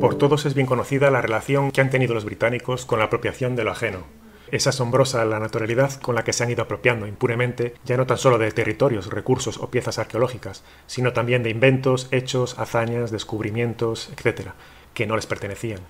Por todos es bien conocida la relación que han tenido los británicos con la apropiación de lo ajeno. Es asombrosa la naturalidad con la que se han ido apropiando impunemente, ya no tan solo de territorios, recursos o piezas arqueológicas, sino también de inventos, hechos, hazañas, descubrimientos, etc., que no les pertenecían.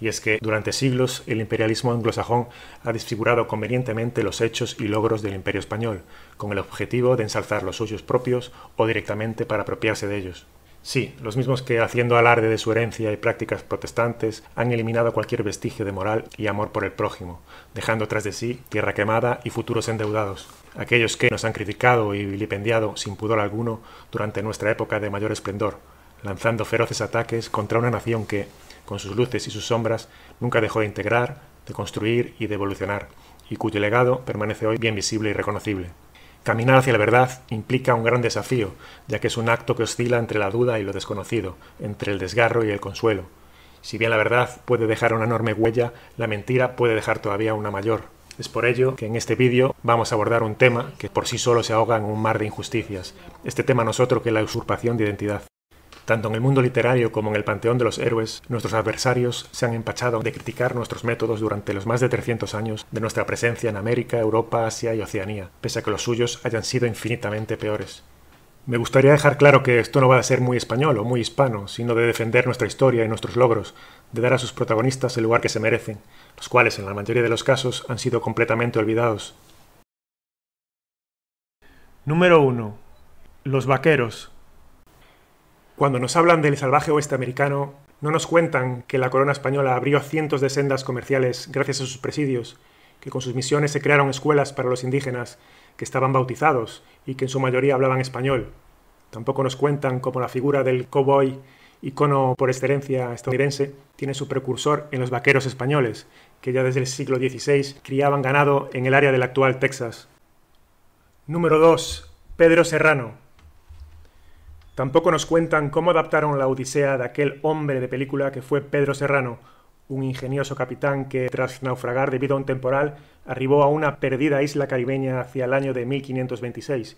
Y es que durante siglos el imperialismo anglosajón ha desfigurado convenientemente los hechos y logros del imperio español, con el objetivo de ensalzar los suyos propios o directamente para apropiarse de ellos. Sí, los mismos que, haciendo alarde de su herencia y prácticas protestantes, han eliminado cualquier vestigio de moral y amor por el prójimo, dejando tras de sí tierra quemada y futuros endeudados. Aquellos que nos han criticado y vilipendiado sin pudor alguno durante nuestra época de mayor esplendor, lanzando feroces ataques contra una nación que, con sus luces y sus sombras, nunca dejó de integrar, de construir y de evolucionar, y cuyo legado permanece hoy bien visible y reconocible. Caminar hacia la verdad implica un gran desafío, ya que es un acto que oscila entre la duda y lo desconocido, entre el desgarro y el consuelo. Si bien la verdad puede dejar una enorme huella, la mentira puede dejar todavía una mayor. Es por ello que en este vídeo vamos a abordar un tema que por sí solo se ahoga en un mar de injusticias. Este tema no es otro que la usurpación de identidad. Tanto en el mundo literario como en el panteón de los héroes, nuestros adversarios se han empachado de criticar nuestros métodos durante los más de 300 años de nuestra presencia en América, Europa, Asia y Oceanía, pese a que los suyos hayan sido infinitamente peores. Me gustaría dejar claro que esto no va a ser muy español o muy hispano, sino de defender nuestra historia y nuestros logros, de dar a sus protagonistas el lugar que se merecen, los cuales en la mayoría de los casos han sido completamente olvidados. Número 1. Los vaqueros, cuando nos hablan del salvaje oeste americano, no nos cuentan que la corona española abrió cientos de sendas comerciales gracias a sus presidios, que con sus misiones se crearon escuelas para los indígenas que estaban bautizados y que en su mayoría hablaban español. Tampoco nos cuentan cómo la figura del cowboy, icono por excelencia estadounidense, tiene su precursor en los vaqueros españoles, que ya desde el siglo XVI criaban ganado en el área del actual Texas. Número 2. Pedro Serrano, Tampoco nos cuentan cómo adaptaron la Odisea de aquel hombre de película que fue Pedro Serrano, un ingenioso capitán que, tras naufragar debido a un temporal, arribó a una perdida isla caribeña hacia el año de 1526,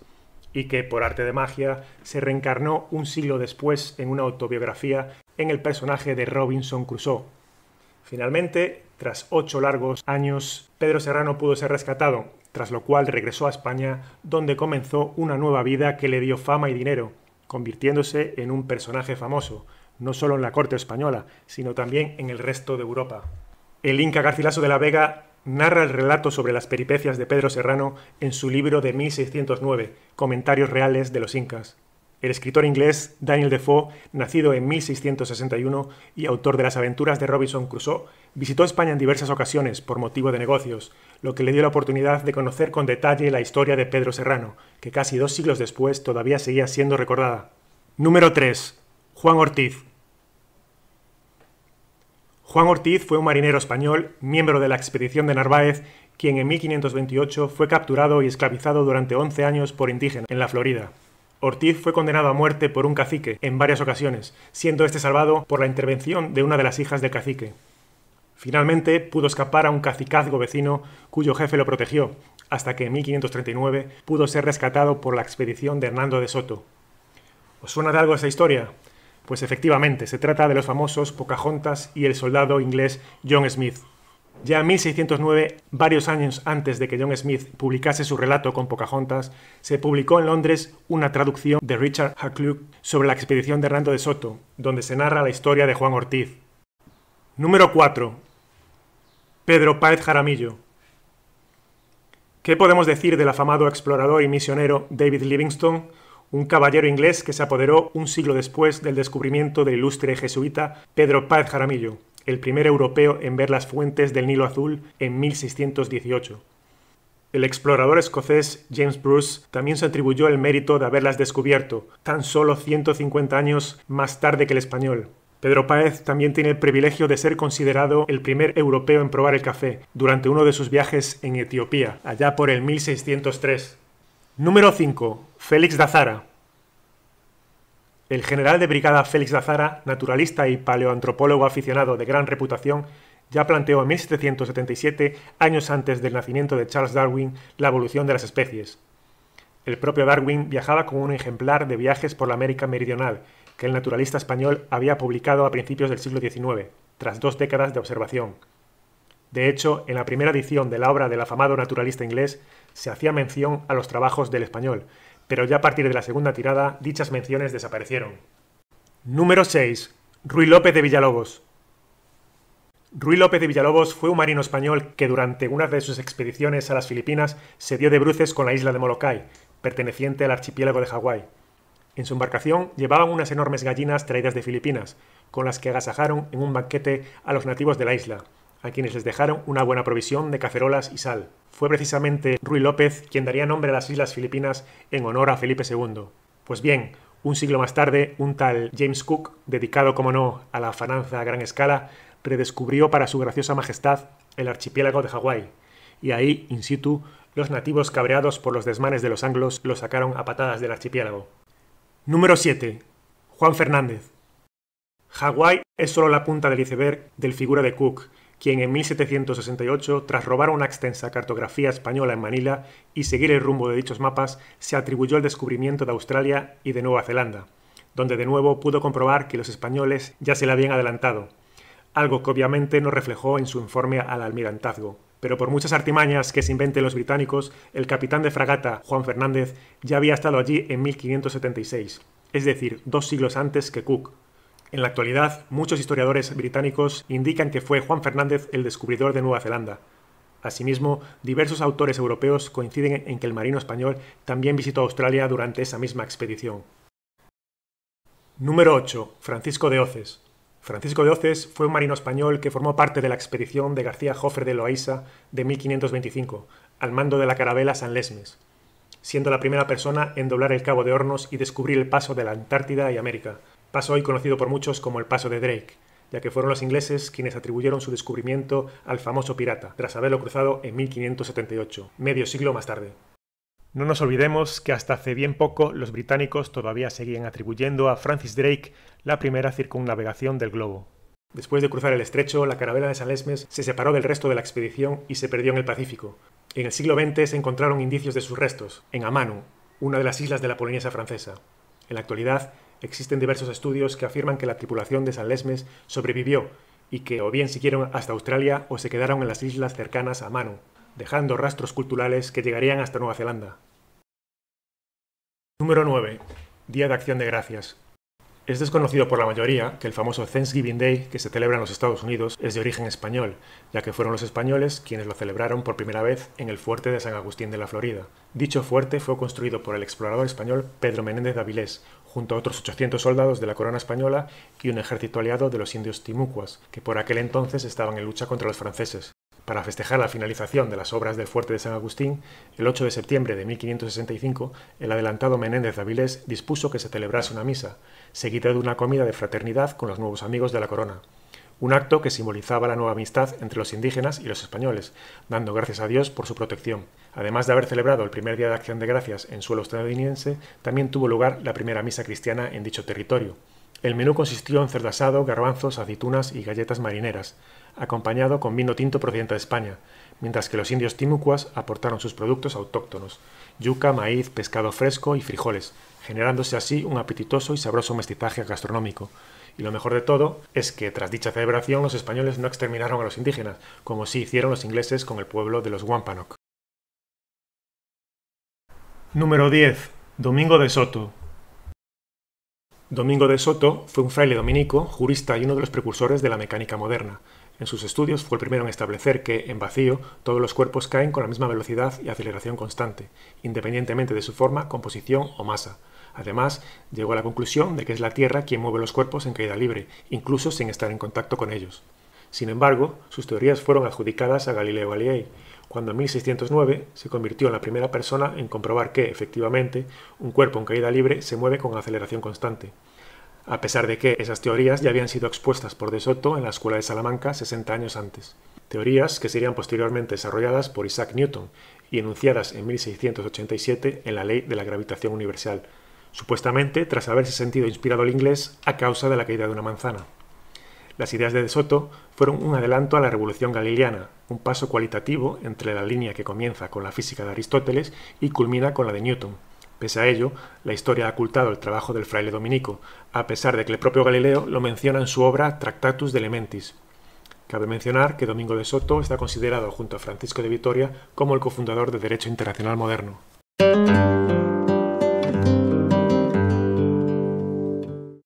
y que, por arte de magia, se reencarnó un siglo después en una autobiografía en el personaje de Robinson Crusoe. Finalmente, tras ocho largos años, Pedro Serrano pudo ser rescatado, tras lo cual regresó a España, donde comenzó una nueva vida que le dio fama y dinero, convirtiéndose en un personaje famoso, no solo en la corte española, sino también en el resto de Europa. El Inca Garcilaso de la Vega narra el relato sobre las peripecias de Pedro Serrano en su libro de 1609, Comentarios Reales de los Incas el escritor inglés Daniel Defoe, nacido en 1661 y autor de Las aventuras de Robinson Crusoe, visitó España en diversas ocasiones por motivo de negocios, lo que le dio la oportunidad de conocer con detalle la historia de Pedro Serrano, que casi dos siglos después todavía seguía siendo recordada. Número 3. Juan Ortiz. Juan Ortiz fue un marinero español, miembro de la expedición de Narváez, quien en 1528 fue capturado y esclavizado durante 11 años por indígenas en la Florida. Ortiz fue condenado a muerte por un cacique en varias ocasiones, siendo este salvado por la intervención de una de las hijas del cacique. Finalmente pudo escapar a un cacicazgo vecino cuyo jefe lo protegió, hasta que en 1539 pudo ser rescatado por la expedición de Hernando de Soto. ¿Os suena de algo esa historia? Pues efectivamente, se trata de los famosos Pocahontas y el soldado inglés John Smith. Ya en 1609, varios años antes de que John Smith publicase su relato con Pocahontas, se publicó en Londres una traducción de Richard Hakluyt sobre la expedición de Hernando de Soto, donde se narra la historia de Juan Ortiz. Número 4. Pedro Páez Jaramillo. ¿Qué podemos decir del afamado explorador y misionero David Livingstone, un caballero inglés que se apoderó un siglo después del descubrimiento del ilustre jesuita Pedro Páez Jaramillo? el primer europeo en ver las fuentes del Nilo Azul en 1618. El explorador escocés James Bruce también se atribuyó el mérito de haberlas descubierto, tan solo 150 años más tarde que el español. Pedro Páez también tiene el privilegio de ser considerado el primer europeo en probar el café, durante uno de sus viajes en Etiopía, allá por el 1603. Número 5. Félix Dazara. El general de brigada Félix Lazara, naturalista y paleoantropólogo aficionado de gran reputación, ya planteó en 1777, años antes del nacimiento de Charles Darwin, la evolución de las especies. El propio Darwin viajaba como un ejemplar de viajes por la América Meridional, que el naturalista español había publicado a principios del siglo XIX, tras dos décadas de observación. De hecho, en la primera edición de la obra del afamado naturalista inglés se hacía mención a los trabajos del español, pero ya a partir de la segunda tirada dichas menciones desaparecieron. Número 6. Ruy López de Villalobos. Ruy López de Villalobos fue un marino español que durante una de sus expediciones a las Filipinas se dio de bruces con la isla de Molokai, perteneciente al archipiélago de Hawái. En su embarcación llevaban unas enormes gallinas traídas de Filipinas, con las que agasajaron en un banquete a los nativos de la isla, a quienes les dejaron una buena provisión de cacerolas y sal. Fue precisamente Ruy López quien daría nombre a las Islas Filipinas en honor a Felipe II. Pues bien, un siglo más tarde, un tal James Cook, dedicado, como no, a la fananza a gran escala, redescubrió para su graciosa majestad el archipiélago de Hawái, y ahí, in situ, los nativos cabreados por los desmanes de los anglos los sacaron a patadas del archipiélago. Número 7. Juan Fernández. Hawái es solo la punta del iceberg del figura de Cook, quien en 1768, tras robar una extensa cartografía española en Manila y seguir el rumbo de dichos mapas, se atribuyó el descubrimiento de Australia y de Nueva Zelanda, donde de nuevo pudo comprobar que los españoles ya se la habían adelantado, algo que obviamente no reflejó en su informe al almirantazgo. Pero por muchas artimañas que se inventen los británicos, el capitán de fragata, Juan Fernández, ya había estado allí en 1576, es decir, dos siglos antes que Cook, en la actualidad, muchos historiadores británicos indican que fue Juan Fernández el descubridor de Nueva Zelanda. Asimismo, diversos autores europeos coinciden en que el marino español también visitó Australia durante esa misma expedición. Número 8. Francisco de Oces. Francisco de Oces fue un marino español que formó parte de la expedición de García Jofre de Loaiza de 1525, al mando de la carabela San Lesmes, siendo la primera persona en doblar el Cabo de Hornos y descubrir el paso de la Antártida y América, paso hoy conocido por muchos como el paso de Drake, ya que fueron los ingleses quienes atribuyeron su descubrimiento al famoso pirata, tras haberlo cruzado en 1578, medio siglo más tarde. No nos olvidemos que hasta hace bien poco los británicos todavía seguían atribuyendo a Francis Drake la primera circunnavegación del globo. Después de cruzar el estrecho, la carabela de Salesmes se separó del resto de la expedición y se perdió en el Pacífico. En el siglo XX se encontraron indicios de sus restos, en Amanu, una de las islas de la Polinesia francesa. En la actualidad, Existen diversos estudios que afirman que la tripulación de San Lesmes sobrevivió y que o bien siguieron hasta Australia o se quedaron en las islas cercanas a Manu, dejando rastros culturales que llegarían hasta Nueva Zelanda. Número 9. Día de Acción de Gracias. Es desconocido por la mayoría que el famoso Thanksgiving Day que se celebra en los Estados Unidos es de origen español, ya que fueron los españoles quienes lo celebraron por primera vez en el fuerte de San Agustín de la Florida. Dicho fuerte fue construido por el explorador español Pedro Menéndez de Avilés, junto a otros 800 soldados de la corona española y un ejército aliado de los indios timucuas, que por aquel entonces estaban en lucha contra los franceses para festejar la finalización de las obras del fuerte de San Agustín, el 8 de septiembre de 1565, el adelantado Menéndez de Avilés dispuso que se celebrase una misa, seguida de una comida de fraternidad con los nuevos amigos de la corona, un acto que simbolizaba la nueva amistad entre los indígenas y los españoles, dando gracias a Dios por su protección. Además de haber celebrado el primer día de acción de gracias en suelo estadounidense, también tuvo lugar la primera misa cristiana en dicho territorio. El menú consistió en cerdo asado, garbanzos, aceitunas y galletas marineras, acompañado con vino tinto procedente de España, mientras que los indios timucuas aportaron sus productos autóctonos, yuca, maíz, pescado fresco y frijoles, generándose así un apetitoso y sabroso mestizaje gastronómico. Y lo mejor de todo es que tras dicha celebración los españoles no exterminaron a los indígenas, como sí hicieron los ingleses con el pueblo de los Wampanoag. Número 10. Domingo de Soto. Domingo de Soto fue un fraile dominico, jurista y uno de los precursores de la mecánica moderna. En sus estudios fue el primero en establecer que, en vacío, todos los cuerpos caen con la misma velocidad y aceleración constante, independientemente de su forma, composición o masa. Además, llegó a la conclusión de que es la Tierra quien mueve los cuerpos en caída libre, incluso sin estar en contacto con ellos. Sin embargo, sus teorías fueron adjudicadas a Galileo Galilei, cuando en 1609 se convirtió en la primera persona en comprobar que, efectivamente, un cuerpo en caída libre se mueve con aceleración constante a pesar de que esas teorías ya habían sido expuestas por De Soto en la Escuela de Salamanca 60 años antes, teorías que serían posteriormente desarrolladas por Isaac Newton y enunciadas en 1687 en la Ley de la Gravitación Universal, supuestamente tras haberse sentido inspirado al inglés a causa de la caída de una manzana. Las ideas de De Soto fueron un adelanto a la revolución galileana, un paso cualitativo entre la línea que comienza con la física de Aristóteles y culmina con la de Newton. Pese a ello, la historia ha ocultado el trabajo del fraile dominico, a pesar de que el propio Galileo lo menciona en su obra Tractatus de Elementis. Cabe mencionar que Domingo de Soto está considerado junto a Francisco de Vitoria como el cofundador del derecho internacional moderno.